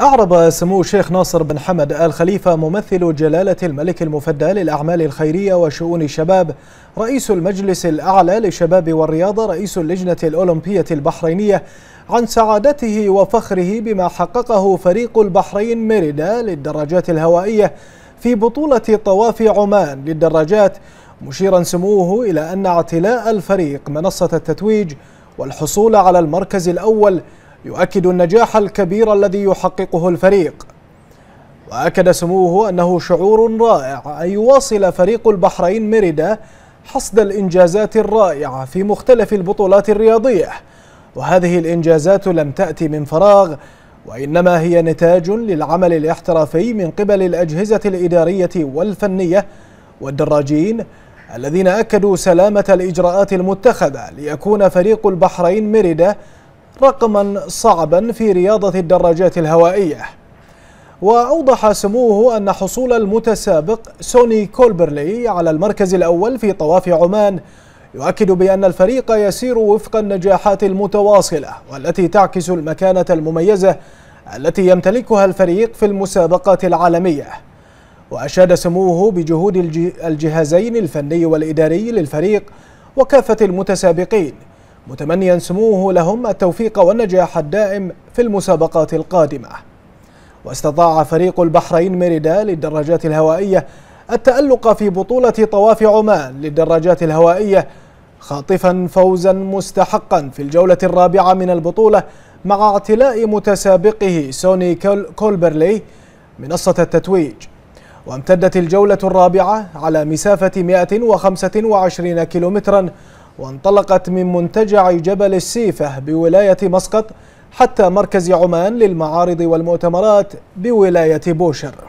أعرب سمو الشيخ ناصر بن حمد آل خليفة ممثل جلالة الملك المفدى للأعمال الخيرية وشؤون الشباب رئيس المجلس الأعلى للشباب والرياضة رئيس اللجنة الأولمبية البحرينية عن سعادته وفخره بما حققه فريق البحرين ميريدا للدراجات الهوائية في بطولة طواف عمان للدراجات مشيرا سموه إلى أن اعتلاء الفريق منصة التتويج والحصول على المركز الأول يؤكد النجاح الكبير الذي يحققه الفريق وأكد سموه أنه شعور رائع أن يواصل فريق البحرين ميريدا حصد الإنجازات الرائعة في مختلف البطولات الرياضية وهذه الإنجازات لم تأتي من فراغ وإنما هي نتاج للعمل الاحترافي من قبل الأجهزة الإدارية والفنية والدراجين الذين أكدوا سلامة الإجراءات المتخذة ليكون فريق البحرين ميريدا رقما صعبا في رياضة الدراجات الهوائية وأوضح سموه أن حصول المتسابق سوني كولبرلي على المركز الأول في طواف عمان يؤكد بأن الفريق يسير وفق النجاحات المتواصلة والتي تعكس المكانة المميزة التي يمتلكها الفريق في المسابقات العالمية وأشاد سموه بجهود الجهازين الفني والإداري للفريق وكافة المتسابقين متمنيا سموه لهم التوفيق والنجاح الدائم في المسابقات القادمة واستطاع فريق البحرين ميريدا للدراجات الهوائية التألق في بطولة طواف عمان للدراجات الهوائية خاطفا فوزا مستحقا في الجولة الرابعة من البطولة مع اعتلاء متسابقه سوني كولبرلي منصة التتويج وامتدت الجولة الرابعة على مسافة 125 كيلومترا وانطلقت من منتجع جبل السيفة بولاية مسقط حتى مركز عمان للمعارض والمؤتمرات بولاية بوشر